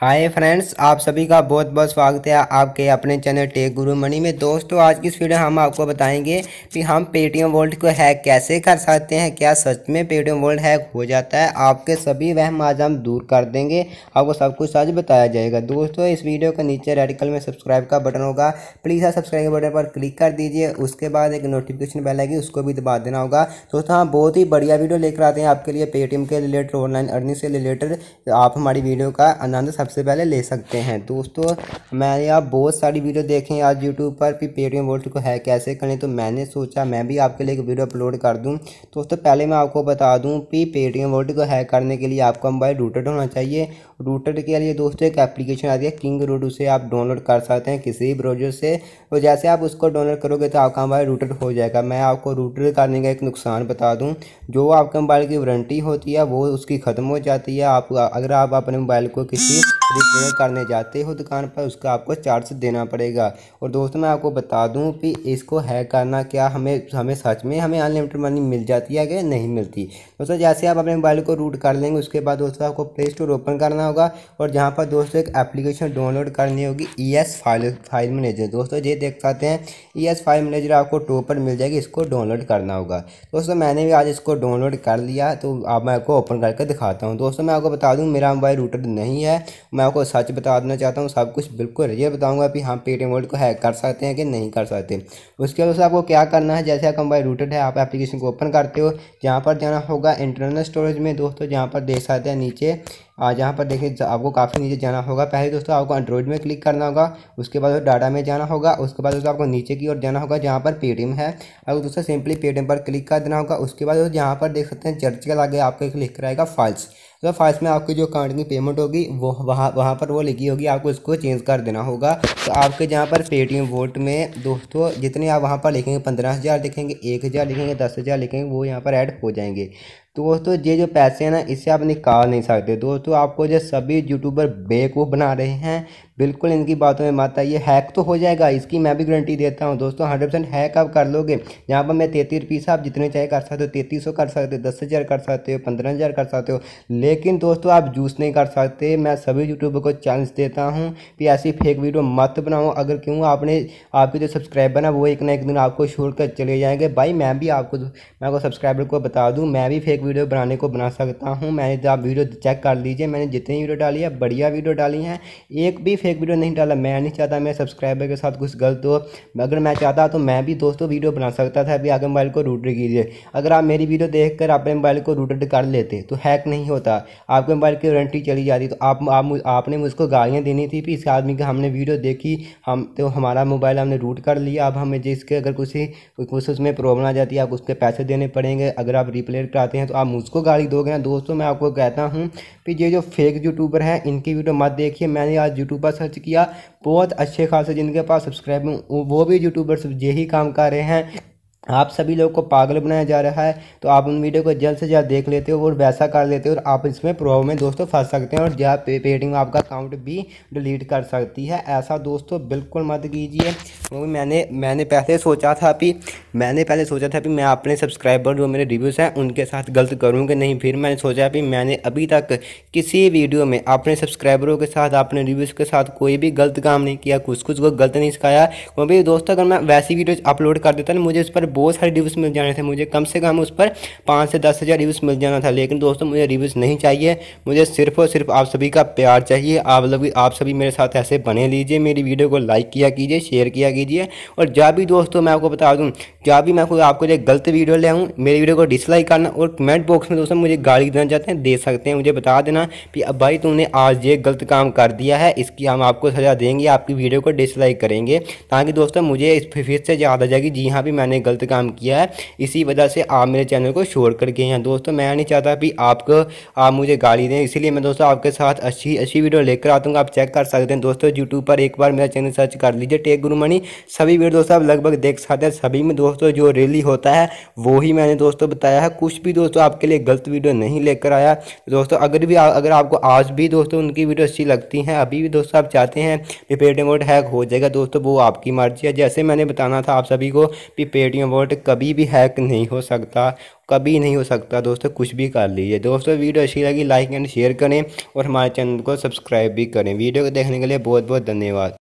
hi friends आप सभी का बहुत बहुत स्वागत है आपके अपने चैनल टेक गुरु मनी में दोस्तों आज की इस वीडियो हम आपको बताएंगे कि हम पेटीएम वोल्ट को हैक कैसे कर सकते हैं क्या सच में पेटीएम वोल्ट हैक हो जाता है आपके सभी वहम आज हम दूर कर देंगे आपको सब कुछ आज बताया जाएगा दोस्तों इस वीडियो के नीचे रेडिकल में सब्सक्राइब का बटन होगा प्लीज़ आप सब्सक्राइब के बटन पर क्लिक कर दीजिए उसके बाद एक नोटिफिकेशन बेल आएगी उसको भी दबा देना होगा दोस्तों हम हाँ, बहुत ही बढ़िया वीडियो लेकर आते हैं आपके लिए पेटीएम के रिलेटेड ऑनलाइन अर्निंग से रिलेटेड आप हमारी वीडियो का आनंद सबसे पहले ले सकते हैं दोस्तों मैंने आप बहुत सारी वीडियो देखें आज यूट्यूब पर भी पेटीएम वोल्ट को है कैसे करें तो मैंने सोचा मैं भी आपके लिए एक वीडियो अपलोड कर दूँ दोस्तों पहले मैं आपको बता दूँ कि पेटीएम वोल्ट को हैक करने के लिए आपका मोबाइल रूटेड होना चाहिए रूटेड के लिए दोस्तों एक एप्लीकेशन आती है किंग रूट उसे आप डाउनलोड कर सकते हैं किसी भी ब्राउजर से और जैसे आप उसको डाउनलोड करोगे तो आपका मोबाइल रूटेड हो जाएगा मैं आपको रूटेड करने का एक नुकसान बता दूँ जो आपके मोबाइल की वारंटी होती है वो उसकी ख़त्म हो जाती है आप अगर आप अपने मोबाइल को किसी रिपेयर करने जाते हो दुकान पर उसका आपको चार्ज देना पड़ेगा और दोस्तों मैं आपको बता दूं कि इसको हैक करना क्या हमें हमें सच में हमें अनलिमिटेड मनी मिल जाती है कि नहीं मिलती दोस्तों जैसे आप अपने मोबाइल को रूट कर लेंगे उसके बाद दोस्तों आपको प्ले स्टोर ओपन करना होगा और जहाँ पर दोस्तों एक एप्लीकेशन डाउनलोड करनी होगी E S file file manager दोस्तों ये देख सकते हैं ई एस फाइल मैनेजर आपको टॉप पर मिल जाएगी इसको डाउनलोड करना होगा दोस्तों मैंने भी आज इसको डाउनलोड कर लिया तो अब मैं आपको ओपन करके दिखाता हूँ दोस्तों मैं आपको बता दूँ मेरा मोबाइल रूटर नहीं है मैं आपको सच बता देना चाहता हूँ सब कुछ बिल्कुल रियल बताऊँगा कि हम पेटीएम वर्ल्ड को हैक कर सकते हैं कि नहीं कर सकते उसके बाद आपको क्या करना है जैसे आपका मोबाइल रूटेड है आप एप्लीकेशन को ओपन करते हो जहाँ पर जाना होगा इंटरनल स्टोरेज में दोस्तों जहाँ पर देख सकते हैं नीचे आज यहाँ पर देखिए आपको काफ़ी नीचे जाना होगा पहले दोस्तों आपको एंड्रॉइड में क्लिक करना होगा उसके बाद डाटा में जाना होगा उसके बाद दोस्तों आपको नीचे की ओर जाना होगा जहाँ पर पेटीएम है और दोस्तों सिंपली पेटीएम पर क्लिक कर देना होगा उसके बाद जहाँ पर देख सकते हैं चर्च के लागे आपको एक लिख रहेगा फाइल्स तो फाइल्स में आपकी जो अकाउंट की पेमेंट होगी वो वहाँ वहाँ पर वो लिखी होगी आपको उसको चेंज कर देना होगा तो आपके जहाँ पर पेटीएम वोट में दोस्तों जितने आप वहाँ पर लिखेंगे पंद्रह हज़ार लिखेंगे एक हज़ार लिखेंगे दस हज़ार लिखेंगे वो यहाँ पर ऐड हो जाएंगे तो दोस्तों ये जो पैसे हैं ना इससे आप निकाल नहीं सकते दोस्तों आपको जो सभी यूट्यूबर बेवकूफ़ बना रहे हैं बिल्कुल इनकी बातों में मत आइए हैक तो हो जाएगा इसकी मैं भी गारंटी देता हूँ दोस्तों हंड्रेड परसेंट हैक आप कर लोगे यहाँ पर मैं तैतीस रुपीस आप जितने चाहे कर सकते हो तैतीस सौ कर सकते हो दस हज़ार कर सकते हो पंद्रह हज़ार कर सकते हो लेकिन दोस्तों आप जूस नहीं कर सकते मैं सभी यूट्यूबर को चांस देता हूँ कि ऐसी फेक वीडियो मत बनाओ अगर क्यों आपने आपके जो सब्सक्राइबर हैं वो एक ना एक दिन आपको छोड़ कर चले जाएंगे भाई मैं भी आपको मैं आपको सब्सक्राइबर को बता दूँ मैं भी फेक वीडियो बनाने को बना सकता हूँ मैंने तो आप वीडियो चेक कर लीजिए मैंने जितनी वीडियो डाली है बढ़िया वीडियो डाली है एक भी फेक वीडियो नहीं डाला मैं नहीं चाहता मेरे सब्सक्राइबर के साथ कुछ गलत हो अगर मैं चाहता तो मैं भी दोस्तों वीडियो बना सकता था अभी आगे मोबाइल को रूटर कीजिए अगर आप मेरी वीडियो देख कर अपने मोबाइल को रूटेड कर लेते तो हैक नहीं होता आपके मोबाइल की वारंटी चली जाती तो आप, आप आपने मुझको गालियाँ देनी थी इस आदमी की हमने वीडियो देखी हम तो हमारा मोबाइल हमने रूट कर लिया अब हमें जिसके अगर कुछ कुछ उसमें प्रॉब्लम आ जाती है आप उसके पैसे देने पड़ेंगे अगर आप रिप्लेयर कराते हैं तो आप मुझको गाली दोगे ना दोस्तों मैं आपको कहता हूँ कि ये जो फेक यूट्यूबर हैं इनकी वीडियो मत देखिए मैंने आज यूट्यूब पर सर्च किया बहुत अच्छे खासे जिनके पास सब्सक्राइब वो भी यूट्यूबर्स यही काम कर रहे हैं आप सभी लोग को पागल बनाया जा रहा है तो आप उन वीडियो को जल्द से जल्द देख लेते हो और वैसा कर लेते हो और आप इसमें प्रभाव में दोस्तों फंस सकते हैं और जहाँ पे, पेटिंग आपका अकाउंट भी डिलीट कर सकती है ऐसा दोस्तों बिल्कुल मत कीजिए क्योंकि मैंने मैंने पहले सोचा था कि मैंने पहले सोचा था कि मैं अपने सब्सक्राइबर जो मेरे रिव्यूज़ हैं उनके साथ गलत करूँ नहीं फिर मैंने सोचा कि मैंने अभी तक किसी वीडियो में अपने सब्सक्राइबरों के साथ अपने रिव्यूज़ के साथ कोई भी गलत काम नहीं किया कुछ कुछ को गलत नहीं सिखाया क्योंकि दोस्तों अगर मैं वैसी वीडियो अपलोड कर देता ना मुझे इस पर बहुत सारे रिव्यूज़ मिल जाने थे मुझे कम से कम उस पर पाँच से दस हज़ार रिव्यूज़ मिल जाना था लेकिन दोस्तों मुझे रिव्यूज़ नहीं चाहिए मुझे सिर्फ और सिर्फ आप सभी का प्यार चाहिए आप लोग आप सभी मेरे साथ ऐसे बने लीजिए मेरी वीडियो को लाइक किया कीजिए शेयर किया कीजिए और जहाँ भी दोस्तों मैं आपको बता दूँ जहाँ भी मैं आपको आपके गलत वीडियो ले आऊँ मेरी वीडियो को डिसलाइक करना और कमेंट बॉक्स में दोस्तों मुझे गाली देना चाहते हैं दे सकते हैं मुझे बता देना कि अब भाई तुमने आज ये गलत काम कर दिया है इसकी हम आपको सज़ा देंगे आपकी वीडियो को डिसलाइक करेंगे ताकि दोस्तों मुझे इस फिर से याद आ जाएगी जी हाँ भी मैंने गलत काम किया है इसी वजह से आप मेरे चैनल को शोर गए हैं दोस्तों मैं नहीं चाहता कि आपको आप मुझे गाली दें इसीलिए मैं दोस्तों आपके साथ अच्छी अच्छी वीडियो लेकर आता हूँ आप चेक कर सकते हैं दोस्तों यूट्यूब पर एक बार मेरा चैनल सर्च कर लीजिए टेक गुरु मनी सभी वीडियो दोस्तों आप लगभग देख सकते हैं सभी में दोस्तों जो रेली होता है वो ही मैंने दोस्तों बताया है कुछ भी दोस्तों आपके लिए गलत वीडियो नहीं लेकर आया दोस्तों अगर भी अगर आपको आज भी दोस्तों उनकी वीडियो अच्छी लगती हैं अभी भी दोस्तों आप चाहते हैं कि पेटीएम वोट हैक हो जाएगा दोस्तों वो आपकी मर्जी है जैसे मैंने बताना था आप सभी को कि पेटीएम पासवर्ड कभी भी हैक नहीं हो सकता कभी नहीं हो सकता दोस्तों कुछ भी कर लीजिए दोस्तों वीडियो अच्छी लगी लाइक एंड शेयर करें और हमारे चैनल को सब्सक्राइब भी करें वीडियो को देखने के लिए बहुत बहुत धन्यवाद